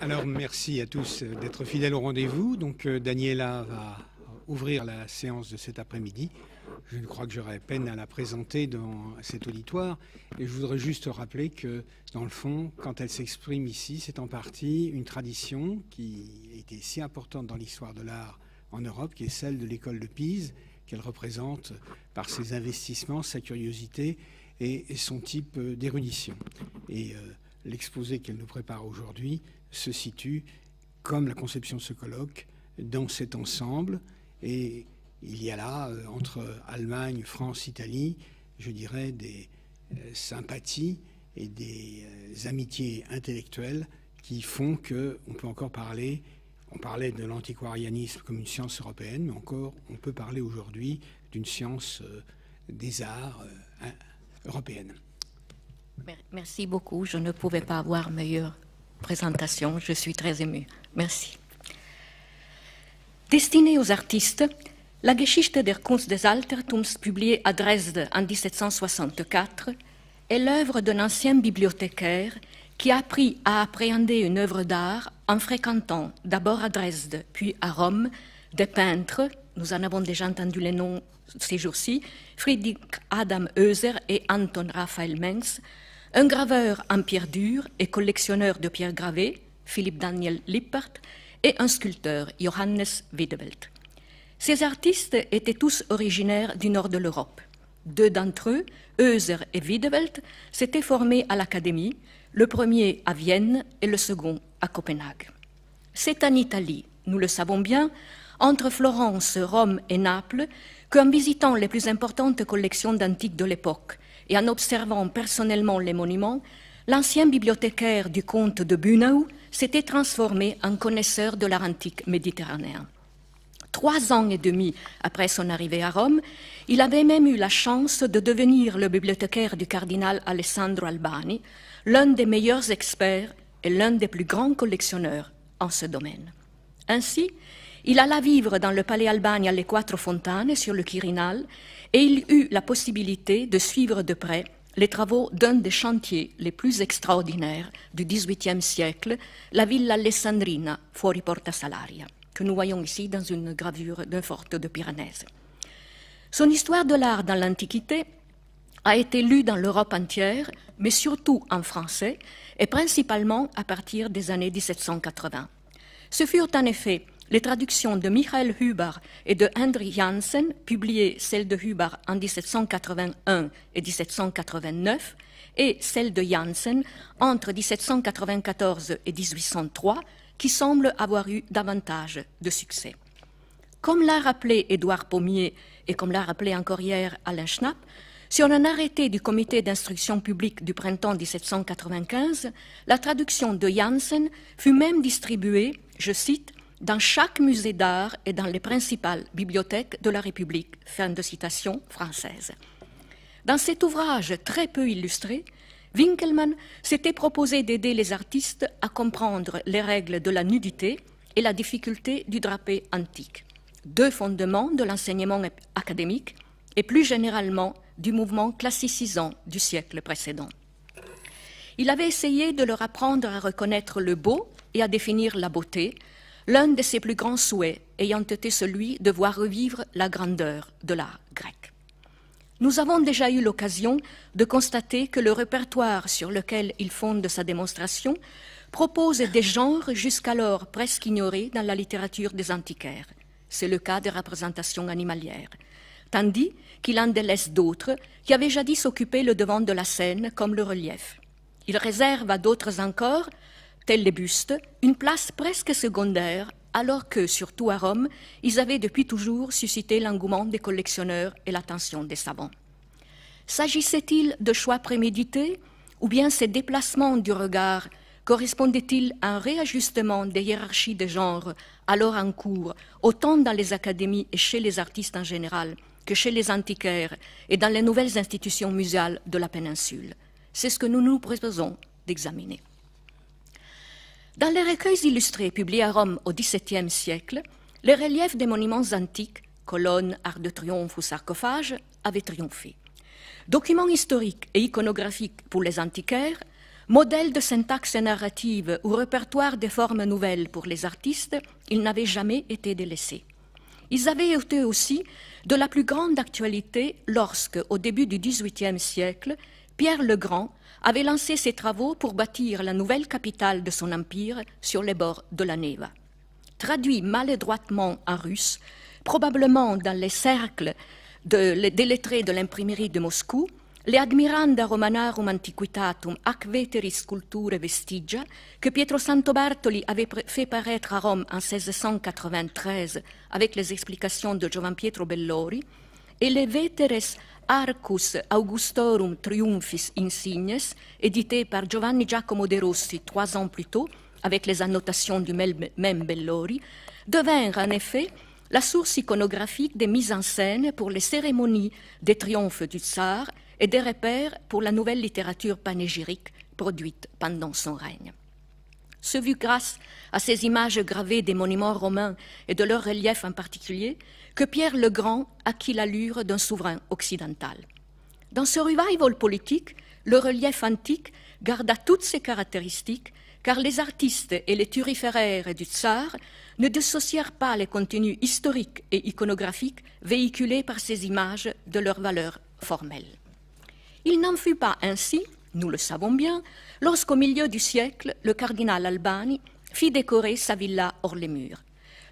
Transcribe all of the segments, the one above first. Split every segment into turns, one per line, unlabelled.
Alors merci à tous euh, d'être fidèles au rendez-vous. Donc euh, Daniela va ouvrir la séance de cet après-midi. Je crois que j'aurai peine à la présenter dans cet auditoire. Et je voudrais juste rappeler que, dans le fond, quand elle s'exprime ici, c'est en partie une tradition qui a été si importante dans l'histoire de l'art en Europe, qui est celle de l'école de Pise, qu'elle représente par ses investissements, sa curiosité et, son type euh, d'érudition. Et l'exposé qu'elle nous prépare aujourd'hui se situe, comme la conception se ce colloque, dans cet ensemble. Et il y a là, euh, entre Allemagne, France, Italie, je dirais, des euh, sympathies et des euh, amitiés intellectuelles qui font qu'on peut encore parler. On parlait de l'antiquarianisme comme une science européenne, mais encore, on peut parler aujourd'hui d'une science des arts européenne.
Merci beaucoup. Je ne pouvais pas avoir meilleur présentation. Je suis très émue. Merci. Destinée aux artistes, la Geschichte der Kunst des Altertums, publiée à Dresde en 1764, est l'œuvre d'un ancien bibliothécaire qui a appris à appréhender une œuvre d'art en fréquentant d'abord à Dresde, puis à Rome, des peintres, nous en avons déjà entendu les noms ces jours-ci, Friedrich Adam Oeser et Anton Raphael Mengs, un graveur en pierre dure et collectionneur de pierres gravées, Philippe Daniel Lippert, et un sculpteur, Johannes Wiedewelt. Ces artistes étaient tous originaires du nord de l'Europe. Deux d'entre eux, Euser et Wiedewelt, s'étaient formés à l'Académie, le premier à Vienne et le second à Copenhague. C'est en Italie, nous le savons bien, entre Florence, Rome et Naples, qu'en visitant les plus importantes collections d'antiques de l'époque, et en observant personnellement les monuments, l'ancien bibliothécaire du comte de Bunau s'était transformé en connaisseur de l'art antique méditerranéen. Trois ans et demi après son arrivée à Rome, il avait même eu la chance de devenir le bibliothécaire du cardinal Alessandro Albani, l'un des meilleurs experts et l'un des plus grands collectionneurs en ce domaine. Ainsi, il alla vivre dans le palais Albani les Quatre Fontanes sur le Quirinal et il eut la possibilité de suivre de près les travaux d'un des chantiers les plus extraordinaires du XVIIIe siècle, la Villa Alessandrina fuori Porta Salaria, que nous voyons ici dans une gravure d'un forte de Piranèse. Son histoire de l'art dans l'Antiquité a été lue dans l'Europe entière, mais surtout en français, et principalement à partir des années 1780. Ce furent en effet les traductions de Michael Huber et de Hendrik Janssen, publiées celles de Huber en 1781 et 1789, et celles de Janssen entre 1794 et 1803, qui semblent avoir eu davantage de succès. Comme l'a rappelé Édouard Pommier et comme l'a rappelé encore hier Alain Schnapp, sur un arrêté du comité d'instruction publique du printemps 1795, la traduction de Janssen fut même distribuée, je cite, dans chaque musée d'art et dans les principales bibliothèques de la République. Fin de citation française. Dans cet ouvrage très peu illustré, Winkelmann s'était proposé d'aider les artistes à comprendre les règles de la nudité et la difficulté du drapé antique, deux fondements de l'enseignement académique et plus généralement du mouvement classicisant du siècle précédent. Il avait essayé de leur apprendre à reconnaître le beau et à définir la beauté, l'un de ses plus grands souhaits ayant été celui de voir revivre la grandeur de l'art grec. Nous avons déjà eu l'occasion de constater que le répertoire sur lequel il fonde sa démonstration propose des genres jusqu'alors presque ignorés dans la littérature des antiquaires. C'est le cas des représentations animalières. Tandis qu'il en délaisse d'autres qui avaient jadis occupé le devant de la scène, comme le relief. Il réserve à d'autres encore tels les bustes, une place presque secondaire, alors que, surtout à Rome, ils avaient depuis toujours suscité l'engouement des collectionneurs et l'attention des savants. S'agissait-il de choix prémédités, ou bien ces déplacements du regard correspondaient-ils à un réajustement des hiérarchies des genres alors en cours, autant dans les académies et chez les artistes en général que chez les antiquaires et dans les nouvelles institutions muséales de la péninsule C'est ce que nous nous proposons d'examiner. Dans les recueils illustrés publiés à Rome au XVIIe siècle, les reliefs des monuments antiques, colonnes, arcs de triomphe ou sarcophages, avaient triomphé. Documents historiques et iconographiques pour les antiquaires, modèles de syntaxe narrative ou répertoire de formes nouvelles pour les artistes, ils n'avaient jamais été délaissés. Ils avaient été aussi de la plus grande actualité lorsque, au début du XVIIIe siècle, Pierre le Grand avait lancé ses travaux pour bâtir la nouvelle capitale de son empire sur les bords de la Neva. Traduit maladroitement en russe, probablement dans les cercles de, lettrés de l'imprimerie de Moscou, les admiranda romanarum antiquitatum ac veteris culture vestigia que Pietro Bartoli avait fait paraître à Rome en 1693 avec les explications de Giovanni Pietro Bellori, et les veteres Arcus Augustorum Triumphis Insignes, édité par Giovanni Giacomo de Rossi trois ans plus tôt, avec les annotations du même Bellori, devinrent en effet la source iconographique des mises en scène pour les cérémonies des triomphes du tsar et des repères pour la nouvelle littérature panégyrique produite pendant son règne vu grâce à ces images gravées des monuments romains et de leurs reliefs en particulier, que Pierre le Grand acquit l'allure d'un souverain occidental. Dans ce revival politique, le relief antique garda toutes ses caractéristiques, car les artistes et les turiféraires du tsar ne dissocièrent pas les contenus historiques et iconographiques véhiculés par ces images de leur valeur formelle. Il n'en fut pas ainsi nous le savons bien, lorsqu'au milieu du siècle, le cardinal Albani fit décorer sa villa hors les murs.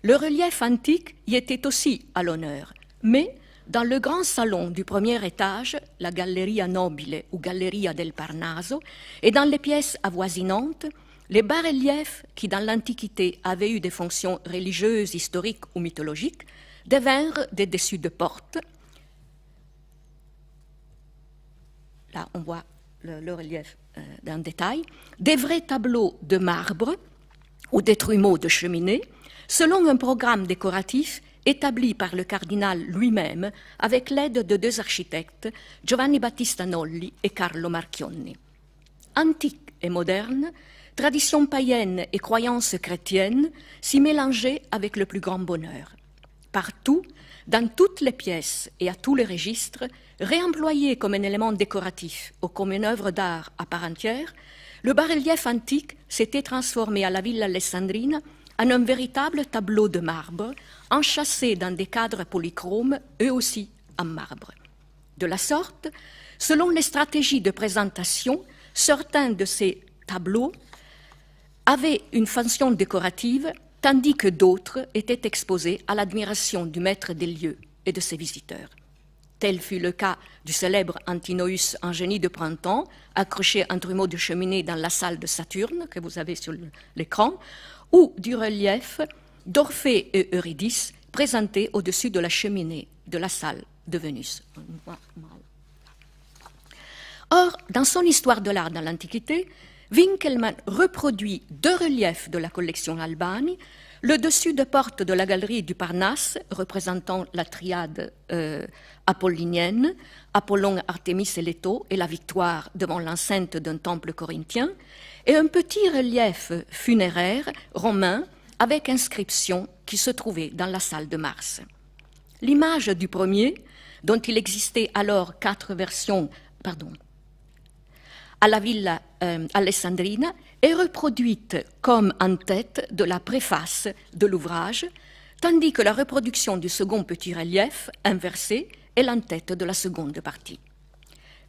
Le relief antique y était aussi à l'honneur, mais dans le grand salon du premier étage, la Galleria Nobile ou Galleria del Parnaso, et dans les pièces avoisinantes, les bas-reliefs qui dans l'Antiquité avaient eu des fonctions religieuses, historiques ou mythologiques devinrent des dessus de porte. Là, on voit le, relief euh, d'un détail, des vrais tableaux de marbre ou des trumeaux de cheminée, selon un programme décoratif établi par le cardinal lui-même avec l'aide de deux architectes, Giovanni Battista Nolli et Carlo Marchionni. Antique et moderne, tradition païenne et croyances chrétiennes s'y mélangeaient avec le plus grand bonheur partout, dans toutes les pièces et à tous les registres, réemployé comme un élément décoratif ou comme une œuvre d'art à part entière, le bas-relief antique s'était transformé à la Villa alessandrine en un véritable tableau de marbre, enchâssé dans des cadres polychromes, eux aussi en marbre. De la sorte, selon les stratégies de présentation, certains de ces tableaux avaient une fonction décorative tandis que d'autres étaient exposés à l'admiration du maître des lieux et de ses visiteurs. Tel fut le cas du célèbre Antinous en génie de printemps, accroché à un trumeau de cheminée dans la salle de Saturne, que vous avez sur l'écran, ou du relief d'Orphée et Eurydice, présenté au-dessus de la cheminée de la salle de Vénus. Or, dans son histoire de l'art dans l'Antiquité, Winkelmann reproduit deux reliefs de la collection Albani, le dessus de porte de la galerie du Parnasse, représentant la triade euh, apollinienne, Apollon, Artemis et Leto, et la victoire devant l'enceinte d'un temple corinthien, et un petit relief funéraire romain avec inscription qui se trouvait dans la salle de Mars. L'image du premier, dont il existait alors quatre versions, pardon, la villa eh, alessandrina est reproduite comme en tête de la préface de l'ouvrage, tandis que la reproduction du second petit relief inversé est l'entête de la seconde partie.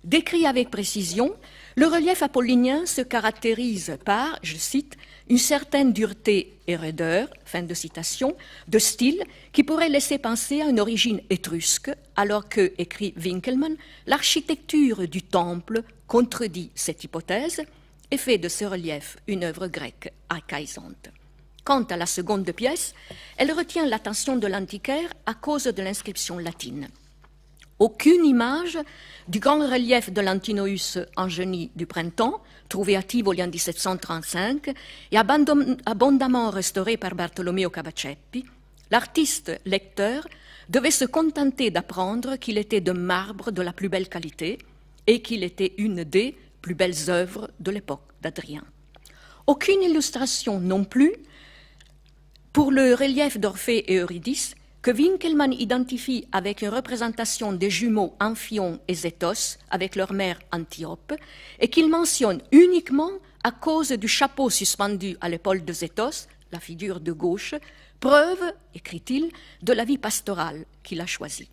Décrit avec précision, le relief apollinien se caractérise par, je cite, une certaine dureté et raideur, fin de citation, de style qui pourrait laisser penser à une origine étrusque, alors que, écrit Winkelmann, l'architecture du temple contredit cette hypothèse et fait de ce relief une œuvre grecque archaïsante. Quant à la seconde pièce, elle retient l'attention de l'antiquaire à cause de l'inscription latine aucune image du grand relief de l'Antinous en génie du printemps, trouvé à Tivoli en 1735 et abondamment restauré par Bartolomeo Cavaceppi, l'artiste lecteur devait se contenter d'apprendre qu'il était de marbre de la plus belle qualité et qu'il était une des plus belles œuvres de l'époque d'Adrien. Aucune illustration non plus pour le relief d'Orphée et Eurydice que Winkelmann identifie avec une représentation des jumeaux Amphion et Zéthos avec leur mère Antiope, et qu'il mentionne uniquement à cause du chapeau suspendu à l'épaule de Zéthos, la figure de gauche, preuve, écrit-il, de la vie pastorale qu'il a choisie.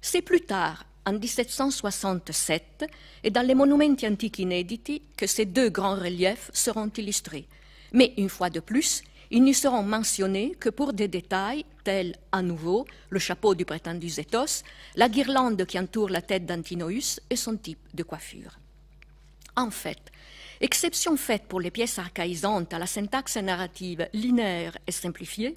C'est plus tard, en 1767, et dans les Monuments Antiques inédits, que ces deux grands reliefs seront illustrés. Mais une fois de plus, ils n'y seront mentionnés que pour des détails tels, à nouveau, le chapeau du prétendu Zétos, la guirlande qui entoure la tête d'Antinoüs et son type de coiffure. En fait, exception faite pour les pièces archaïsantes à la syntaxe narrative linéaire et simplifiée,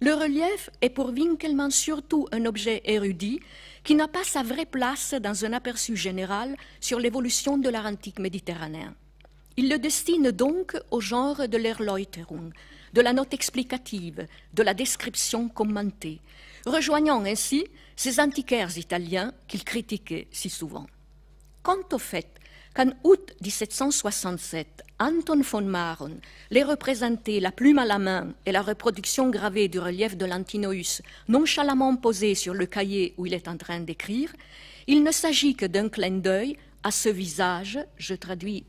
le relief est pour Winkelmann surtout un objet érudit qui n'a pas sa vraie place dans un aperçu général sur l'évolution de l'art antique méditerranéen. Il le destine donc au genre de l'Erleuterung, de la note explicative, de la description commentée, rejoignant ainsi ces antiquaires italiens qu'il critiquait si souvent. Quant au fait qu'en août 1767, Anton von Maron les représentait la plume à la main et la reproduction gravée du relief de l'Antinous, nonchalamment posée sur le cahier où il est en train d'écrire, il ne s'agit que d'un clin d'œil à ce visage, je traduis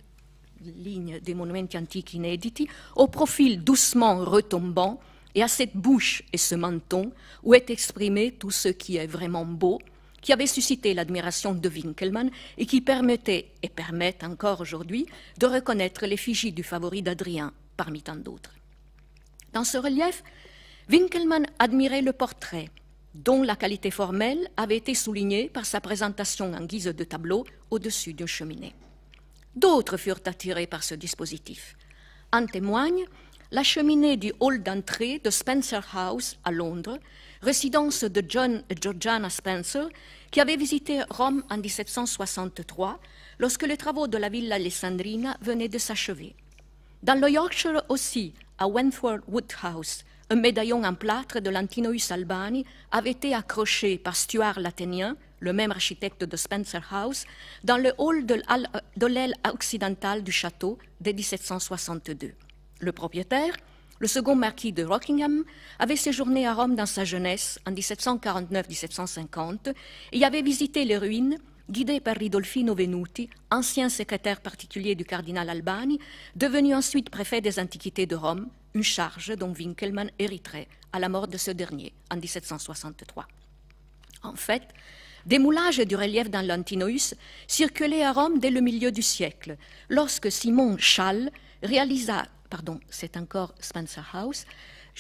ligne des monuments antiques inédits, au profil doucement retombant et à cette bouche et ce menton où est exprimé tout ce qui est vraiment beau, qui avait suscité l'admiration de Winkelmann et qui permettait, et permet encore aujourd'hui, de reconnaître l'effigie du favori d'Adrien parmi tant d'autres. Dans ce relief, Winkelmann admirait le portrait, dont la qualité formelle avait été soulignée par sa présentation en guise de tableau au-dessus d'une cheminée. D'autres furent attirés par ce dispositif. En témoigne la cheminée du hall d'entrée de Spencer House à Londres, résidence de John et Georgiana Spencer, qui avaient visité Rome en 1763 lorsque les travaux de la Villa Alessandrina venaient de s'achever. Dans le Yorkshire aussi, à Wentworth Woodhouse, un médaillon en plâtre de l'Antinous Albani avait été accroché par Stuart l'Athénien le même architecte de Spencer House, dans le hall de l'aile occidentale du château dès 1762. Le propriétaire, le second marquis de Rockingham, avait séjourné à Rome dans sa jeunesse en 1749-1750 et avait visité les ruines guidé par Ridolfino Venuti, ancien secrétaire particulier du cardinal Albani, devenu ensuite préfet des Antiquités de Rome, une charge dont Winkelmann hériterait à la mort de ce dernier en 1763. En fait, des moulages du relief dans l'Antinoïs circulaient à Rome dès le milieu du siècle, lorsque Simon Schall réalisa, pardon, c'est encore Spencer House,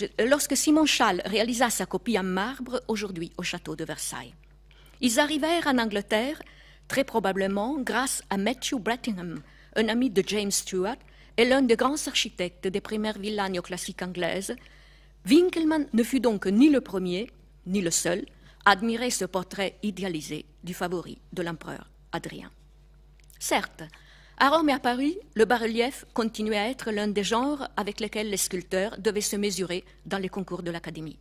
euh, lorsque Simon Schall réalisa sa copie en marbre, aujourd'hui au château de Versailles. Ils arrivèrent en Angleterre, très probablement grâce à Matthew Brettingham, un ami de James Stuart et l'un des grands architectes des premières villas néoclassiques anglaises. Winkelmann ne fut donc ni le premier, ni le seul, admirer ce portrait idéalisé du favori de l'empereur Adrien. Certes, à Rome et à Paris, le bas-relief continuait à être l'un des genres avec lesquels les sculpteurs devaient se mesurer dans les concours de l'Académie.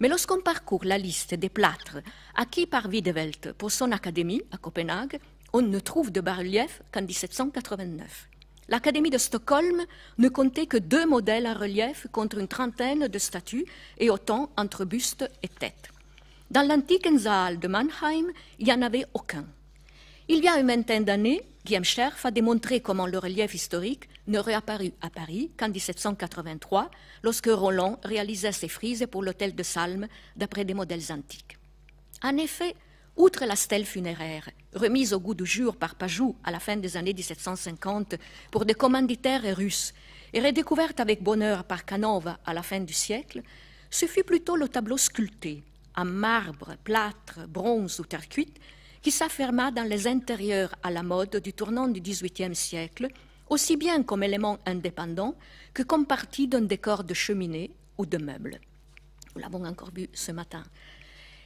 Mais lorsqu'on parcourt la liste des plâtres acquis par Wiedewelt pour son académie à Copenhague, on ne trouve de bas-relief qu'en 1789. L'Académie de Stockholm ne comptait que deux modèles en relief contre une trentaine de statues et autant entre bustes et têtes. Dans l'antique salle de Mannheim, il n'y en avait aucun. Il y a une vingtaine d'années, Guillaume Scherf a démontré comment le relief historique ne réapparut à Paris qu'en 1783, lorsque Roland réalisa ses frises pour l'hôtel de Salm d'après des modèles antiques. En effet, outre la stèle funéraire, remise au goût du jour par Pajou à la fin des années 1750 pour des commanditaires russes et redécouverte avec bonheur par Canova à la fin du siècle, ce fut plutôt le tableau sculpté, en marbre, plâtre, bronze ou terre cuite, qui s'affirma dans les intérieurs à la mode du tournant du XVIIIe siècle, aussi bien comme élément indépendant que comme partie d'un décor de cheminée ou de meuble. Nous l'avons encore vu ce matin.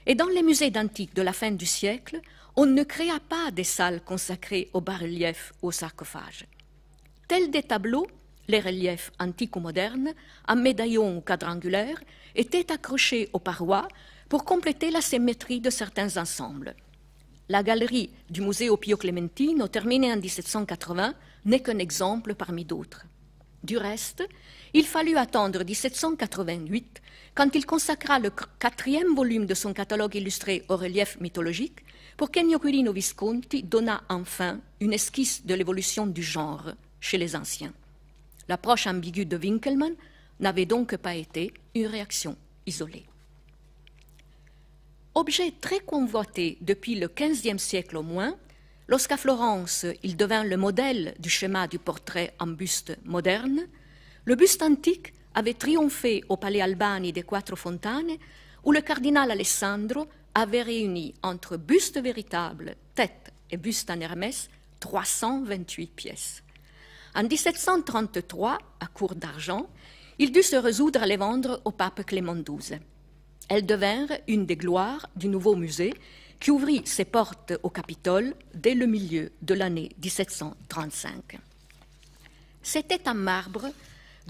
Et dans les musées d'antiques de la fin du siècle, on ne créa pas des salles consacrées aux bas-reliefs ou aux sarcophages. Tels des tableaux, les reliefs antiques ou modernes, en médaillon ou quadrangulaire, étaient accrochés aux parois pour compléter la symétrie de certains ensembles. La galerie du musée Pio Clementino, terminée en 1780, n'est qu'un exemple parmi d'autres. Du reste, il fallut attendre 1788, quand il consacra le quatrième volume de son catalogue illustré au relief mythologique, pour qu'Ennio Visconti donna enfin une esquisse de l'évolution du genre chez les anciens. L'approche ambiguë de Winkelmann n'avait donc pas été une réaction isolée. Objet très convoité depuis le XVe siècle au moins, lorsqu'à Florence il devint le modèle du schéma du portrait en buste moderne, le buste antique avait triomphé au Palais Albani des Quattro Fontane, où le cardinal Alessandro avait réuni entre buste véritable, tête et buste en Hermès 328 pièces. En 1733, à court d'argent, il dut se résoudre à les vendre au pape Clément XII. Elles devinrent une des gloires du nouveau musée qui ouvrit ses portes au Capitole dès le milieu de l'année 1735. C'était un marbre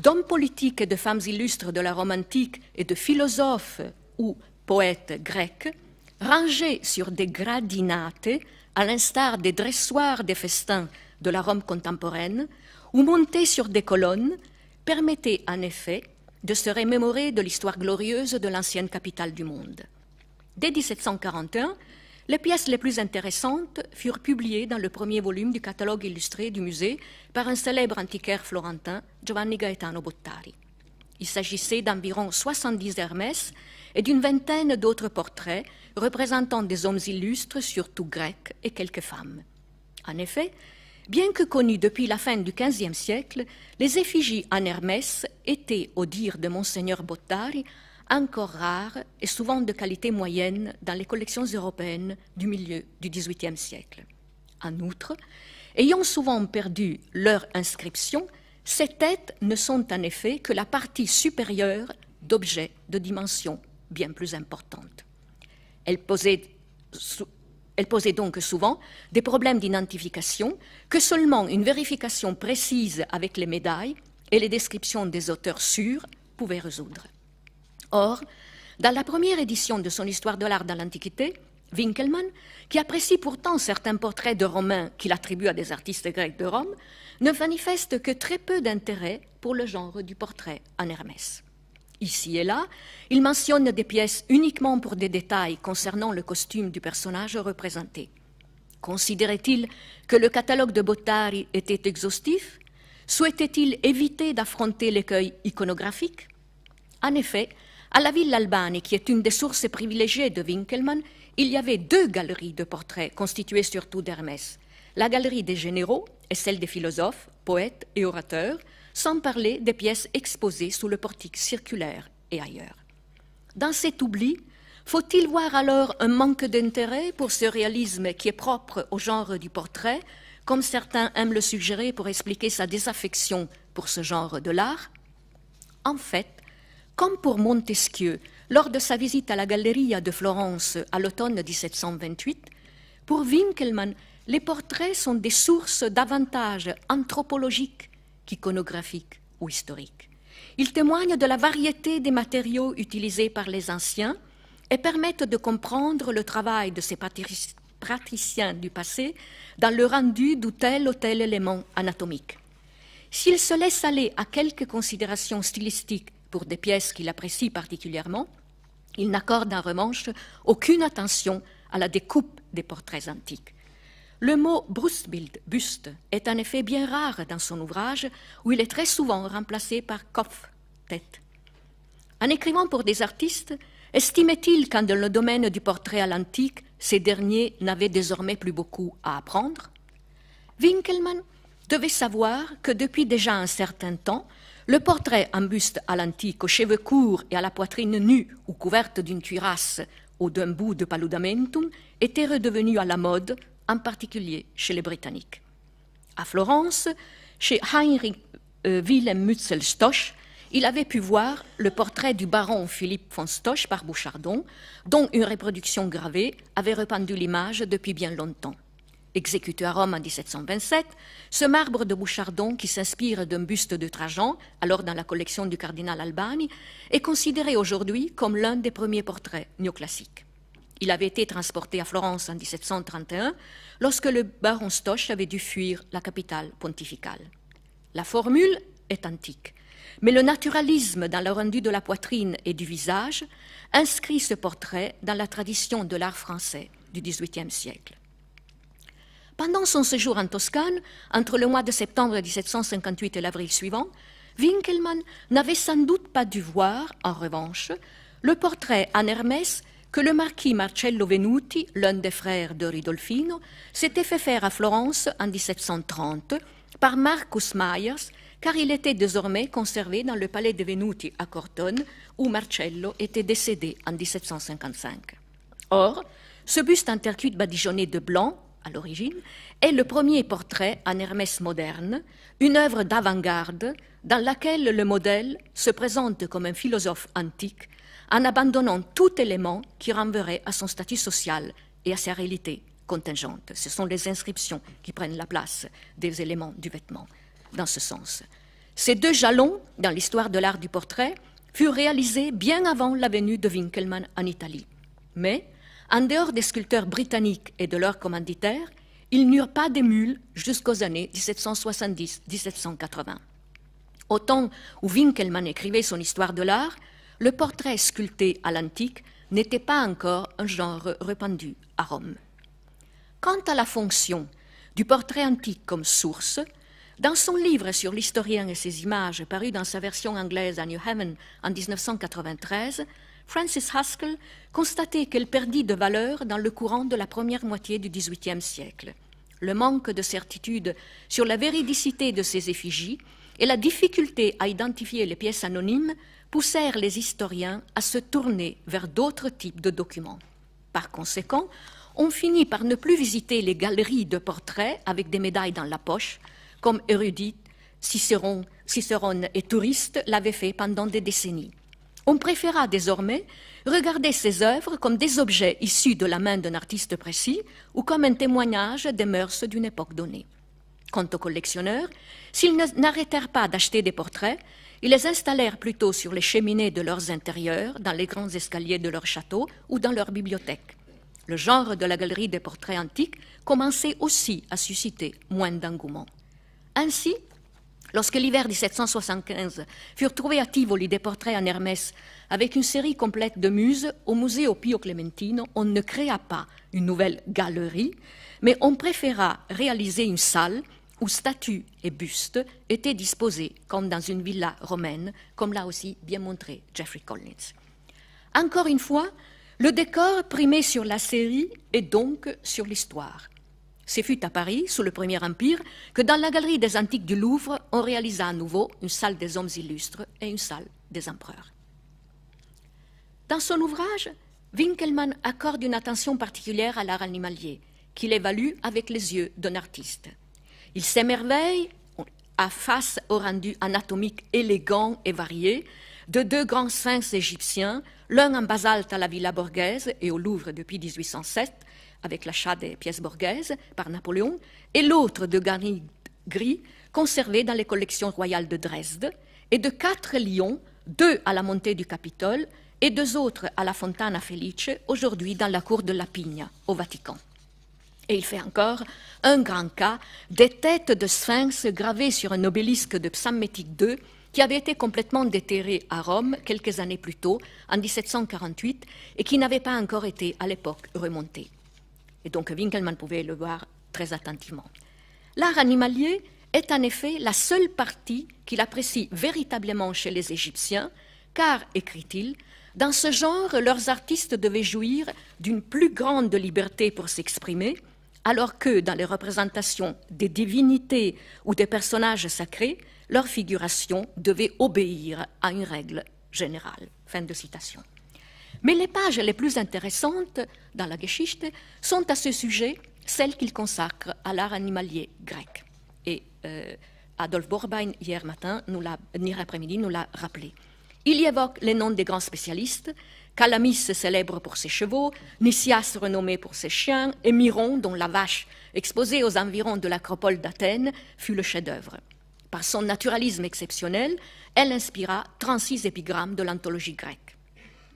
d'hommes politiques et de femmes illustres de la Rome antique et de philosophes ou poètes grecs, rangés sur des gradinates, à l'instar des dressoirs des festins de la Rome contemporaine, ou montés sur des colonnes, permettaient en effet de se remémorer de l'histoire glorieuse de l'ancienne capitale du monde. Dès 1741, les pièces les plus intéressantes furent publiées dans le premier volume du catalogue illustré du musée par un célèbre antiquaire florentin, Giovanni Gaetano Bottari. Il s'agissait d'environ 70 Hermès et d'une vingtaine d'autres portraits représentant des hommes illustres, surtout grecs, et quelques femmes. En effet, Bien que connues depuis la fin du XVe siècle, les effigies en Hermès étaient, au dire de Monseigneur Bottari, encore rares et souvent de qualité moyenne dans les collections européennes du milieu du XVIIIe siècle. En outre, ayant souvent perdu leur inscription, ces têtes ne sont en effet que la partie supérieure d'objets de dimension bien plus importante. Elles posaient elle posait donc souvent des problèmes d'identification que seulement une vérification précise avec les médailles et les descriptions des auteurs sûrs pouvaient résoudre. Or, dans la première édition de son Histoire de l'art dans l'Antiquité, Winkelmann, qui apprécie pourtant certains portraits de Romains qu'il attribue à des artistes grecs de Rome, ne manifeste que très peu d'intérêt pour le genre du portrait en Hermès ici et là. Il mentionne des pièces uniquement pour des détails concernant le costume du personnage représenté. Considérait-il que le catalogue de Bottari était exhaustif Souhaitait-il éviter d'affronter l'écueil iconographique En effet, à la Ville Albani, qui est une des sources privilégiées de Winkelmann, il y avait deux galeries de portraits constituées surtout d'Hermès. La galerie des généraux et celle des philosophes, poètes et orateurs, sans parler des pièces exposées sous le portique circulaire et ailleurs. Dans cet oubli, faut-il voir alors un manque d'intérêt pour ce réalisme qui est propre au genre du portrait, comme certains aiment le suggérer pour expliquer sa désaffection pour ce genre de l'art En fait, comme pour Montesquieu, lors de sa visite à la Galleria de Florence à l'automne 1728, pour Winkelmann, les portraits sont des sources davantage anthropologiques iconographiques ou historiques. Ils témoignent de la variété des matériaux utilisés par les anciens et permettent de comprendre le travail de ces praticiens du passé dans le rendu d'où tel ou tel élément anatomique. S'il se laisse aller à quelques considérations stylistiques pour des pièces qu'il apprécie particulièrement, il n'accorde en revanche aucune attention à la découpe des portraits antiques. Le mot brustbild, buste, est un effet bien rare dans son ouvrage, où il est très souvent remplacé par kopf, tête. En écrivant pour des artistes, estimait-il qu'en le domaine du portrait à l'antique, ces derniers n'avaient désormais plus beaucoup à apprendre Winkelmann devait savoir que depuis déjà un certain temps, le portrait en buste à l'antique, aux cheveux courts et à la poitrine nue ou couverte d'une cuirasse ou d'un bout de paludamentum était redevenu à la mode en particulier chez les Britanniques. À Florence, chez Heinrich euh, Wilhelm Mützel il avait pu voir le portrait du baron Philippe von Stoch par Bouchardon, dont une reproduction gravée avait répandu l'image depuis bien longtemps. Exécuté à Rome en 1727, ce marbre de Bouchardon, qui s'inspire d'un buste de Trajan, alors dans la collection du cardinal Albani, est considéré aujourd'hui comme l'un des premiers portraits néoclassiques. Il avait été transporté à Florence en 1731 lorsque le baron Stoch avait dû fuir la capitale pontificale. La formule est antique, mais le naturalisme dans le rendu de la poitrine et du visage inscrit ce portrait dans la tradition de l'art français du XVIIIe siècle. Pendant son séjour en Toscane, entre le mois de septembre 1758 et l'avril suivant, Winkelmann n'avait sans doute pas dû voir, en revanche, le portrait en Hermès que le marquis Marcello Venuti, l'un des frères de Ridolfino, s'était fait faire à Florence en 1730 par Marcus Myers, car il était désormais conservé dans le palais de Venuti à Cortone, où Marcello était décédé en 1755. Or, ce buste en badigeonné de blanc, à l'origine, est le premier portrait en Hermès moderne, une œuvre d'avant-garde dans laquelle le modèle se présente comme un philosophe antique en abandonnant tout élément qui renverrait à son statut social et à sa réalité contingente. Ce sont les inscriptions qui prennent la place des éléments du vêtement dans ce sens. Ces deux jalons dans l'histoire de l'art du portrait furent réalisés bien avant la venue de Winkelmann en Italie. Mais, en dehors des sculpteurs britanniques et de leurs commanditaires, ils n'eurent pas mules jusqu'aux années 1770-1780. Au temps où Winkelmann écrivait son histoire de l'art, le portrait sculpté à l'antique n'était pas encore un genre répandu à Rome. Quant à la fonction du portrait antique comme source, dans son livre sur l'historien et ses images, paru dans sa version anglaise à New Haven en 1993, Francis Haskell constatait qu'elle perdit de valeur dans le courant de la première moitié du XVIIIe siècle. Le manque de certitude sur la véridicité de ses effigies et la difficulté à identifier les pièces anonymes poussèrent les historiens à se tourner vers d'autres types de documents. Par conséquent, on finit par ne plus visiter les galeries de portraits avec des médailles dans la poche, comme Érudite, Cicéron, Cicérone et Touriste l'avaient fait pendant des décennies. On préféra désormais regarder ces œuvres comme des objets issus de la main d'un artiste précis ou comme un témoignage des mœurs d'une époque donnée. Quant aux collectionneurs, s'ils n'arrêtèrent pas d'acheter des portraits, ils les installèrent plutôt sur les cheminées de leurs intérieurs, dans les grands escaliers de leurs châteaux ou dans leurs bibliothèques. Le genre de la galerie des portraits antiques commençait aussi à susciter moins d'engouement. Ainsi, lorsque l'hiver 1775 furent trouvés à Tivoli des portraits en Hermès avec une série complète de muses au musée au Pio Clementino, on ne créa pas une nouvelle galerie, mais on préféra réaliser une salle où statues et bustes étaient disposés comme dans une villa romaine, comme l'a aussi bien montré Jeffrey Collins. Encore une fois, le décor primait sur la série et donc sur l'histoire. Ce fut à Paris, sous le Premier Empire, que dans la galerie des antiques du Louvre, on réalisa à nouveau une salle des hommes illustres et une salle des empereurs. Dans son ouvrage, Winkelmann accorde une attention particulière à l'art animalier, qu'il évalue avec les yeux d'un artiste. Il s'émerveille à face au rendu anatomique élégant et varié de deux grands saints égyptiens, l'un en basalte à la Villa Borghese et au Louvre depuis 1807, avec l'achat des pièces borghese par Napoléon, et l'autre de granit gris, conservé dans les collections royales de Dresde, et de quatre lions, deux à la montée du Capitole et deux autres à la Fontana Felice, aujourd'hui dans la cour de La Pigna, au Vatican et il fait encore un grand cas des têtes de sphinx gravées sur un obélisque de Psammétique II qui avait été complètement déterré à Rome quelques années plus tôt, en 1748, et qui n'avait pas encore été à l'époque remonté. Et donc Winkelmann pouvait le voir très attentivement. L'art animalier est en effet la seule partie qu'il apprécie véritablement chez les Égyptiens, car, écrit-il, dans ce genre, leurs artistes devaient jouir d'une plus grande liberté pour s'exprimer, alors que dans les représentations des divinités ou des personnages sacrés, leur figuration devait obéir à une règle générale. Fin de citation. Mais les pages les plus intéressantes dans la Geschichte sont à ce sujet celles qu'il consacre à l'art animalier grec. Et Adolf euh, Adolphe Borbein, hier matin, nous hier après-midi, nous l'a rappelé. Il y évoque les noms des grands spécialistes, Calamis se célèbre pour ses chevaux, Nicias renommé pour ses chiens, et Miron, dont la vache, exposée aux environs de l'acropole d'Athènes, fut le chef-d'œuvre. Par son naturalisme exceptionnel, elle inspira 36 épigrammes de l'anthologie grecque.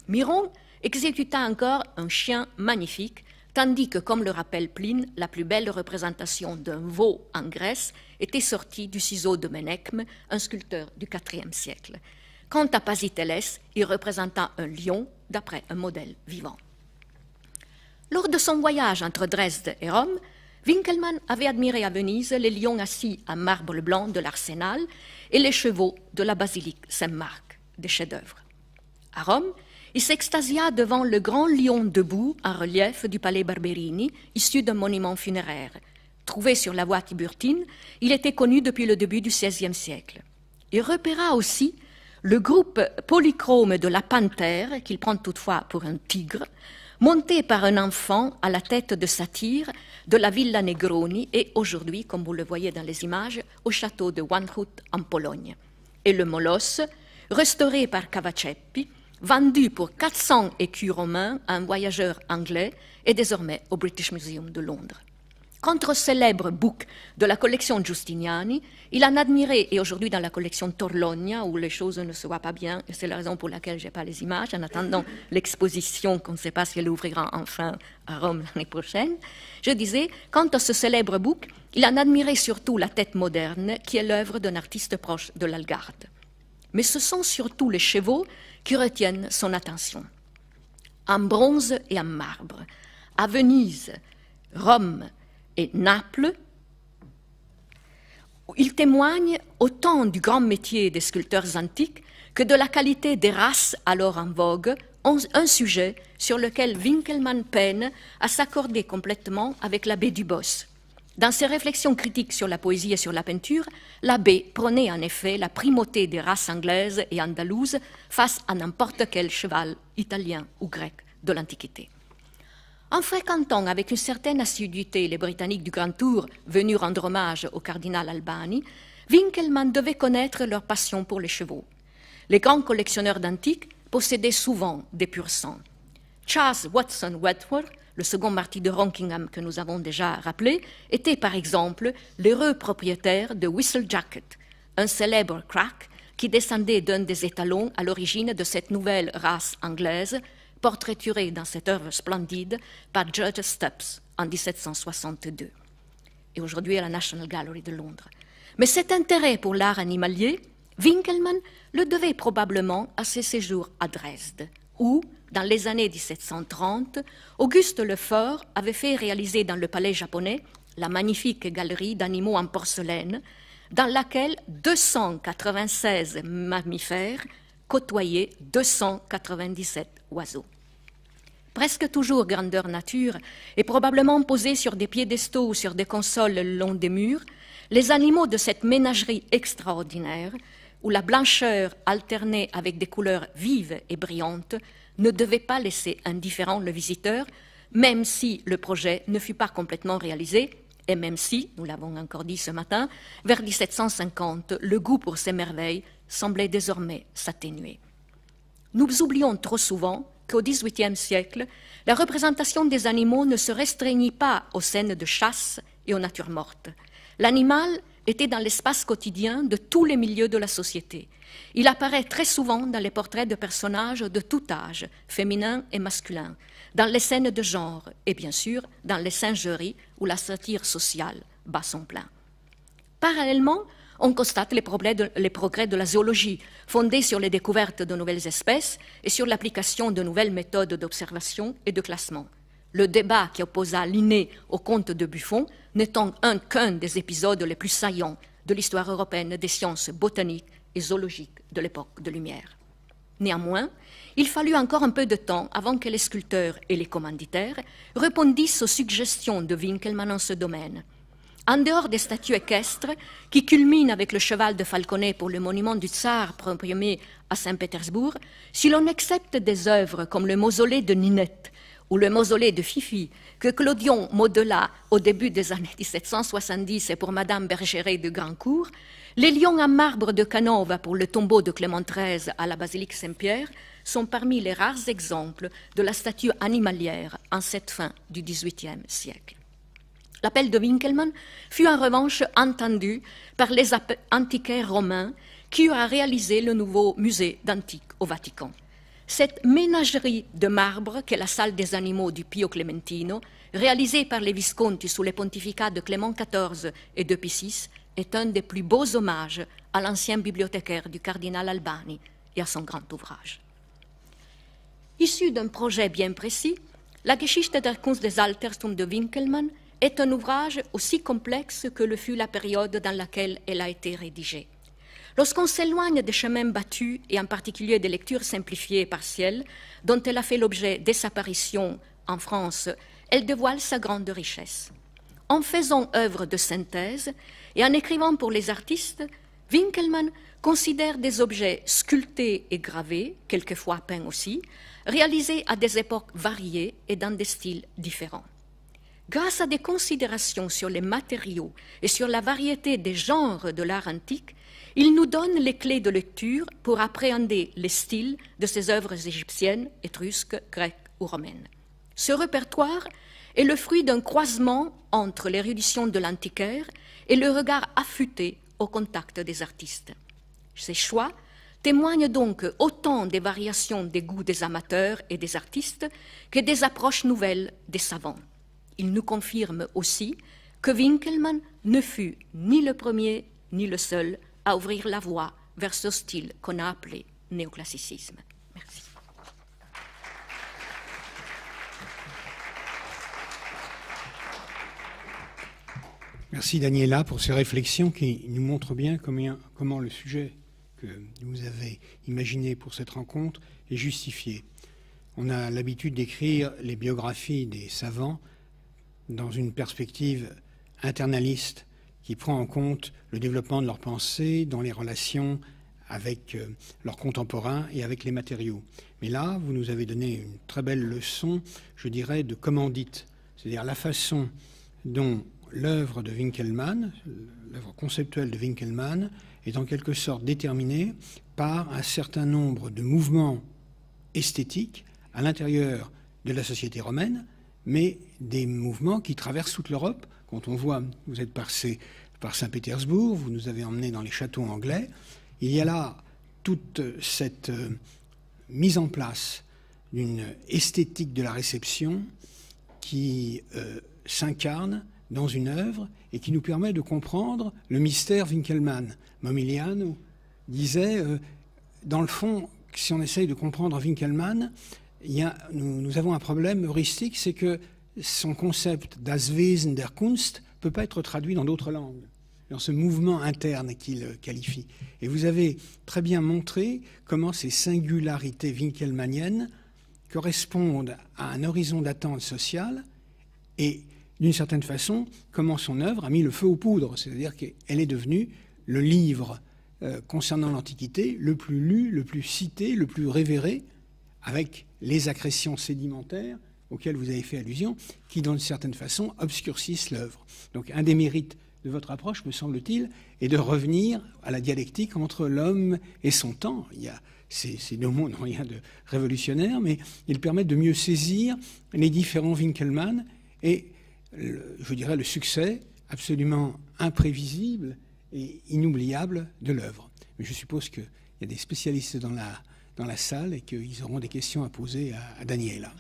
Miron exécuta encore un chien magnifique, tandis que, comme le rappelle Pline, la plus belle représentation d'un veau en Grèce était sortie du ciseau de Ménècme, un sculpteur du IVe siècle. Quant à pasitelès il représenta un lion d'après un modèle vivant. Lors de son voyage entre Dresde et Rome, Winkelmann avait admiré à Venise les lions assis à marbre blanc de l'arsenal et les chevaux de la basilique Saint-Marc, des chefs-d'œuvre. À Rome, il s'extasia devant le grand lion debout en relief du palais Barberini, issu d'un monument funéraire. Trouvé sur la voie tiburtine, il était connu depuis le début du XVIe siècle. Il repéra aussi le groupe polychrome de la panthère, qu'il prend toutefois pour un tigre, monté par un enfant à la tête de satyre de la Villa Negroni et aujourd'hui, comme vous le voyez dans les images, au château de Wanhut en Pologne. Et le molosse, restauré par Cavaceppi, vendu pour 400 écus romains à un voyageur anglais et désormais au British Museum de Londres contre-célèbre book de la collection Giustiniani. Il en admirait, et aujourd'hui dans la collection Torlogna, où les choses ne se voient pas bien, et c'est la raison pour laquelle je n'ai pas les images, en attendant l'exposition qu'on ne sait pas si elle ouvrira enfin à Rome l'année prochaine, je disais, quant à ce célèbre book, il en admirait surtout la tête moderne, qui est l'œuvre d'un artiste proche de l'Algarde. Mais ce sont surtout les chevaux qui retiennent son attention, en bronze et en marbre. À Venise, Rome, et Naples, il témoigne autant du grand métier des sculpteurs antiques que de la qualité des races alors en vogue, un sujet sur lequel Winkelmann peine à s'accorder complètement avec l'abbé Dubos. Dans ses réflexions critiques sur la poésie et sur la peinture, l'abbé prenait en effet la primauté des races anglaises et andalouses face à n'importe quel cheval italien ou grec de l'Antiquité. En fréquentant avec une certaine assiduité les Britanniques du Grand Tour, venus rendre hommage au cardinal Albani, Winkelmann devait connaître leur passion pour les chevaux. Les grands collectionneurs d'antiques possédaient souvent des purs sang. Charles Watson Wentworth, le second marty de Rockingham que nous avons déjà rappelé, était par exemple l'heureux propriétaire de Whistle Jacket, un célèbre crack qui descendait d'un des étalons à l'origine de cette nouvelle race anglaise portraituré dans cette œuvre splendide par George Stubbs en 1762 et aujourd'hui à la National Gallery de Londres. Mais cet intérêt pour l'art animalier, Winkelmann le devait probablement à ses séjours à Dresde, où, dans les années 1730, Auguste Lefort avait fait réaliser dans le palais japonais la magnifique galerie d'animaux en porcelaine, dans laquelle 296 mammifères côtoyaient 297 oiseaux presque toujours grandeur nature, et probablement posés sur des piédestaux ou sur des consoles le long des murs, les animaux de cette ménagerie extraordinaire, où la blancheur alternait avec des couleurs vives et brillantes, ne devaient pas laisser indifférent le visiteur, même si le projet ne fut pas complètement réalisé, et même si, nous l'avons encore dit ce matin, vers 1750, le goût pour ces merveilles semblait désormais s'atténuer. Nous oublions trop souvent qu'au XVIIIe siècle, la représentation des animaux ne se restreignit pas aux scènes de chasse et aux natures mortes. L'animal était dans l'espace quotidien de tous les milieux de la société. Il apparaît très souvent dans les portraits de personnages de tout âge, féminins et masculins, dans les scènes de genre et bien sûr dans les singeries où la satire sociale bat son plein. Parallèlement, on constate les, progrès de la zoologie, fondés sur les découvertes de nouvelles espèces et sur l'application de nouvelles méthodes d'observation et de classement. Le débat qui opposa l'inné au comte de Buffon n'étant un qu'un des épisodes les plus saillants de l'histoire européenne des sciences botaniques et zoologiques de l'époque de Lumière. Néanmoins, il fallut encore un peu de temps avant que les sculpteurs et les commanditaires répondissent aux suggestions de Winkelmann en ce domaine en dehors des statues équestres, qui culminent avec le cheval de Falconet pour le monument du tsar premier à Saint-Pétersbourg, si l'on accepte des œuvres comme le mausolée de Ninette ou le mausolée de Fifi, que Clodion modela au début des années 1770 et pour Madame Bergeret de Grandcourt, les lions en marbre de Canova pour le tombeau de Clément XIII à la basilique Saint-Pierre sont parmi les rares exemples de la statue animalière en cette fin du XVIIIe siècle. L'appel de Winkelmann fut en revanche entendu par les antiquaires romains qui à réalisé le nouveau musée d'antique au Vatican. Cette ménagerie de marbre qu'est la salle des animaux du Pio Clementino, réalisée par les Visconti sous les pontificats de Clément XIV et de Pie est un des plus beaux hommages à l'ancien bibliothécaire du cardinal Albani et à son grand ouvrage. Issu d'un projet bien précis, la Geschichte der Kunst des Altertums de Winkelmann est un ouvrage aussi complexe que le fut la période dans laquelle elle a été rédigée. Lorsqu'on s'éloigne des chemins battus, et en particulier des lectures simplifiées et partielles, dont elle a fait l'objet dès sa en France, elle dévoile sa grande richesse. En faisant œuvre de synthèse et en écrivant pour les artistes, Winkelmann considère des objets sculptés et gravés, quelquefois peints aussi, réalisés à des époques variées et dans des styles différents grâce à des considérations sur les matériaux et sur la variété des genres de l'art antique, il nous donne les clés de lecture pour appréhender les styles de ces œuvres égyptiennes, étrusques, grecques ou romaines. Ce répertoire est le fruit d'un croisement entre l'érudition de l'antiquaire et le regard affûté au contact des artistes. Ces choix témoignent donc autant des variations des goûts des amateurs et des artistes que des approches nouvelles des savants. Il nous confirme aussi que Winkelmann ne fut ni le premier ni le seul à ouvrir la voie vers ce style qu'on a appelé néoclassicisme. Merci.
Merci Daniela pour ces réflexions qui nous montrent bien combien, comment le sujet que vous avez imaginé pour cette rencontre est justifié. On a l'habitude d'écrire les biographies des savants dans une perspective internaliste qui prend en compte le développement de leur pensée dans les relations avec euh, leurs contemporains et avec les matériaux. Mais là, vous nous avez donné une très belle leçon, je dirais, de commandite, c'est-à-dire la façon dont l'œuvre de Winkelmann, l'œuvre conceptuelle de Winkelmann, est en quelque sorte déterminée par un certain nombre de mouvements esthétiques à l'intérieur de la société romaine, mais des mouvements qui traversent toute l'Europe. Quand on voit, vous êtes passé par Saint-Pétersbourg, vous nous avez emmenés dans les châteaux anglais, il y a là toute cette euh, mise en place d'une esthétique de la réception qui euh, s'incarne dans une œuvre et qui nous permet de comprendre le mystère Winkelmann. Momiliano disait, euh, dans le fond, si on essaye de comprendre Winkelmann, nous, avons un problème heuristique, c'est que son concept d'aswesen der Kunst ne peut pas être traduit dans d'autres langues, dans ce mouvement interne qu'il euh, qualifie. Et vous avez très bien montré comment ces singularités winkelmanniennes correspondent à un horizon d'attente sociale et, d'une certaine façon, comment son œuvre a mis le feu aux poudres, c'est-à-dire qu'elle est devenue le livre euh, concernant l'Antiquité le plus lu, le plus cité, le plus révéré avec les accrétions sédimentaires auxquelles vous avez fait allusion, qui, d'une certaine façon, obscurcissent l'œuvre. Donc un des mérites de votre approche, me semble-t-il, est de revenir à la dialectique entre l'homme et son temps. Il y a, ces, deux mots n'ont rien de révolutionnaire, mais ils permettent de mieux saisir les différents Winkelmann et, je dirais, le succès absolument imprévisible et inoubliable de l'œuvre. Mais je suppose qu'il y a des spécialistes dans la dans la salle et qu'ils auront des questions à poser à, à Daniela.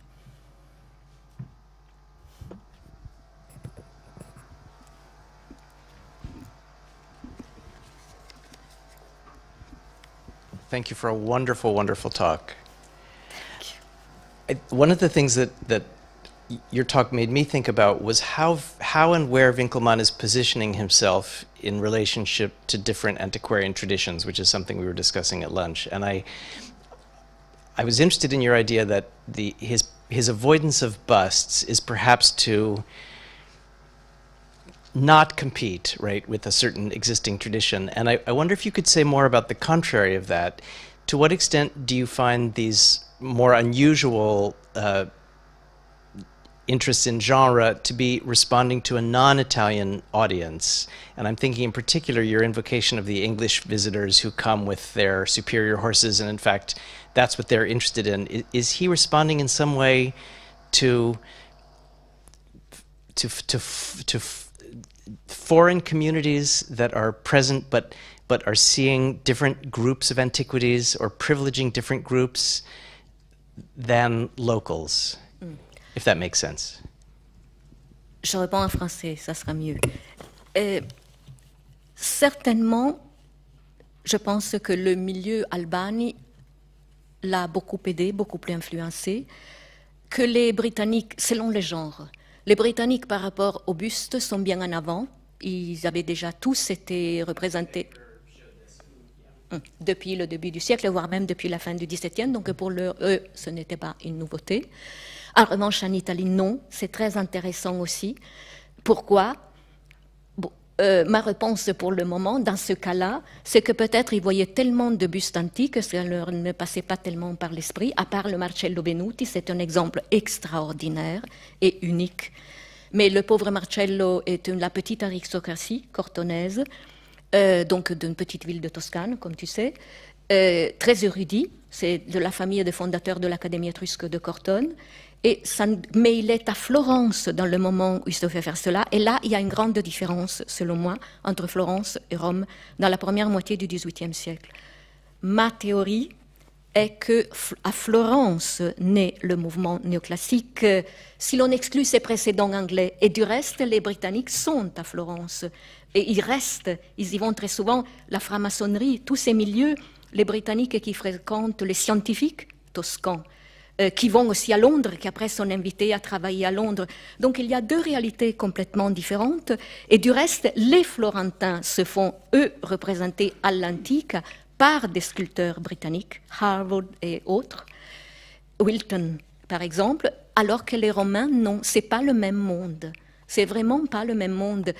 Thank you for a wonderful, wonderful talk. I, one of the things that, that your talk made me think about was how how and where Winkelmann is positioning himself in relationship to different antiquarian traditions, which is something we were discussing at lunch. And I, I was interested in your idea that the his his avoidance of busts is perhaps to not compete, right, with a certain existing tradition. And I, I wonder if you could say more about the contrary of that. To what extent do you find these more unusual uh, interests in genre to be responding to a non Italian audience. And I'm thinking in particular your invocation of the English visitors who come with their superior horses, and in fact, that's what they're interested in. Is he responding in some way to, to, to, to foreign communities that are present but, but are seeing different groups of antiquities or privileging different groups than locals?
Je réponds en français, ça sera mieux. Euh, certainement, je pense que le milieu albani l'a beaucoup aidé, beaucoup plus influencé que les Britanniques, selon les genres. Les Britanniques, par rapport aux buste sont bien en avant. Ils avaient déjà tous été représentés hum, depuis le début du siècle, voire même depuis la fin du XVIIe. Donc pour eux, ce n'était pas une nouveauté. En revanche, en Italie, non. C'est très intéressant aussi. Pourquoi euh, ma réponse pour le moment, dans ce cas-là, c'est que peut-être ils voyaient tellement de bustes antiques que ça leur ne passait pas tellement par l'esprit, à part le Marcello Benuti, c'est un exemple extraordinaire et unique. Mais le pauvre Marcello est une, la petite aristocratie cortonaise, euh, donc d'une petite ville de Toscane, comme tu sais, euh, très érudit, c'est de la famille des fondateurs de l'Académie étrusque de Cortone, mais il est à Florence dans le moment où il se fait faire cela. Et là, il y a une grande différence, selon moi, entre Florence et Rome dans la première moitié du XVIIIe siècle. Ma théorie est que à Florence naît le mouvement néoclassique, si l'on exclut ses précédents anglais. Et du reste, les Britanniques sont à Florence. Et ils restent, ils y vont très souvent, la franc-maçonnerie, tous ces milieux, les Britanniques qui fréquentent les scientifiques toscans, euh, qui vont aussi à Londres, qui après sont invités à travailler à Londres. Donc il y a deux réalités complètement différentes. Et du reste, les Florentins se font, eux, représenter à l'antique par des sculpteurs britanniques, Harvard et autres, Wilton par exemple, alors que les Romains, non, c'est pas le même monde. C'est vraiment pas le même monde.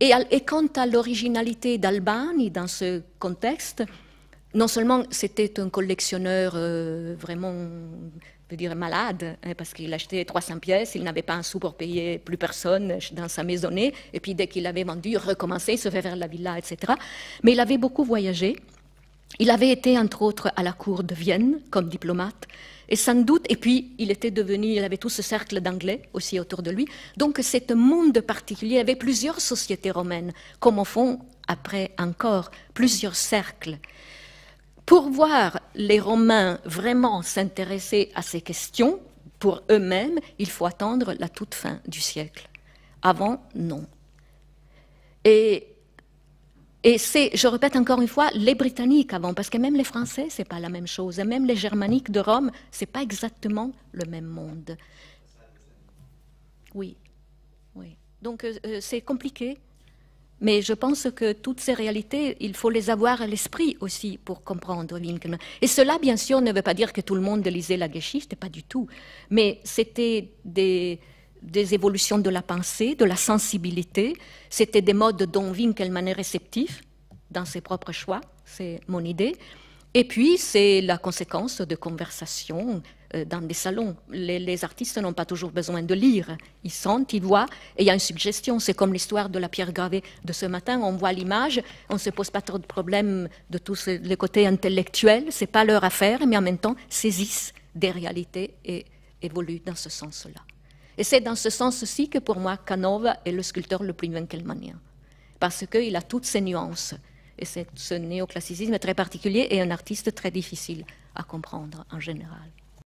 Et, et quant à l'originalité d'Albani dans ce contexte, non seulement c'était un collectionneur euh, vraiment je veux dire, malade, hein, parce qu'il achetait 300 pièces, il n'avait pas un sou pour payer plus personne dans sa maisonnée, et puis dès qu'il avait vendu, il recommençait, il se fait vers la villa, etc. Mais il avait beaucoup voyagé. Il avait été, entre autres, à la cour de Vienne comme diplomate, et sans doute, et puis il était devenu, il avait tout ce cercle d'anglais aussi autour de lui. Donc, cet monde particulier. avait plusieurs sociétés romaines, comme au fond, après encore, plusieurs cercles. Pour voir les Romains vraiment s'intéresser à ces questions pour eux-mêmes, il faut attendre la toute fin du siècle. Avant, non. Et, c'est, je répète encore une fois, les Britanniques avant, parce que même les Français, c'est pas la même chose, et même les Germaniques de Rome, c'est pas exactement le même monde. Oui, oui. Donc euh, euh, c'est compliqué. Mais je pense que toutes ces réalités, il faut les avoir à l'esprit aussi pour comprendre Winckelmann. Et cela, bien sûr, ne veut pas dire que tout le monde lisait la Geschichte, pas du tout. Mais c'était des, des évolutions de la pensée, de la sensibilité. C'était des modes dont Winkelmann est réceptif dans ses propres choix, c'est mon idée. Et puis, c'est la conséquence de conversations euh, dans des salons. Les, artistes n'ont pas toujours besoin de lire. Ils sentent, ils voient, et il y a une suggestion. C'est comme l'histoire de la pierre gravée de ce matin. On voit l'image, on ne se pose pas trop de problèmes de tous les côtés intellectuels. C'est pas leur affaire, mais en même temps saisissent des réalités et évoluent dans ce sens-là. Et c'est dans ce sens-ci que pour moi, Canova est le sculpteur le plus winkelmannien, parce qu'il a toutes ses nuances. Et ce néoclassicisme est très particulier et un artiste très difficile à comprendre en général.